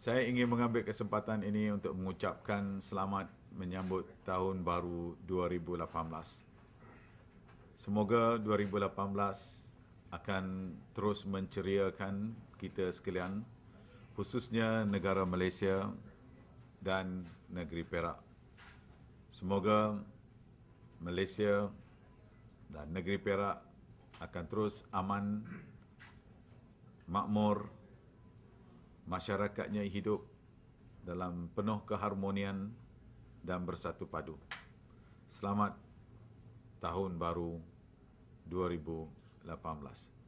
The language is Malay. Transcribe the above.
Saya ingin mengambil kesempatan ini untuk mengucapkan selamat menyambut tahun baru 2018. Semoga 2018 akan terus menceriakan kita sekalian, khususnya negara Malaysia dan negeri Perak. Semoga Malaysia dan negeri Perak akan terus aman, makmur, masyarakatnya hidup dalam penuh keharmonian dan bersatu padu. Selamat Tahun Baru 2018.